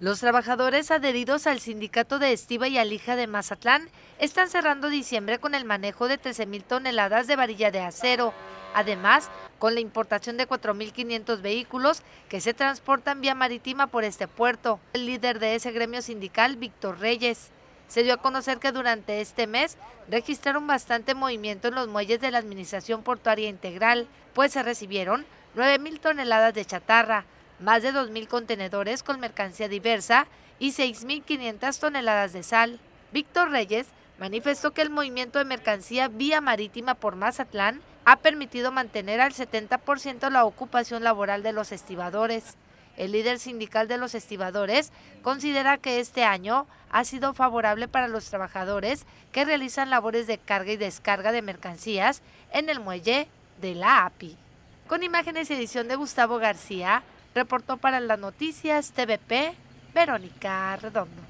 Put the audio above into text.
Los trabajadores adheridos al sindicato de Estiva y Alija de Mazatlán están cerrando diciembre con el manejo de 13.000 toneladas de varilla de acero, además con la importación de 4.500 vehículos que se transportan vía marítima por este puerto. El líder de ese gremio sindical, Víctor Reyes, se dio a conocer que durante este mes registraron bastante movimiento en los muelles de la Administración Portuaria Integral, pues se recibieron 9.000 toneladas de chatarra, más de 2.000 contenedores con mercancía diversa y 6.500 toneladas de sal. Víctor Reyes manifestó que el movimiento de mercancía vía marítima por Mazatlán ha permitido mantener al 70% la ocupación laboral de los estibadores. El líder sindical de los estibadores considera que este año ha sido favorable para los trabajadores que realizan labores de carga y descarga de mercancías en el muelle de la API. Con imágenes y edición de Gustavo García, Reportó para las noticias TVP Verónica Redondo.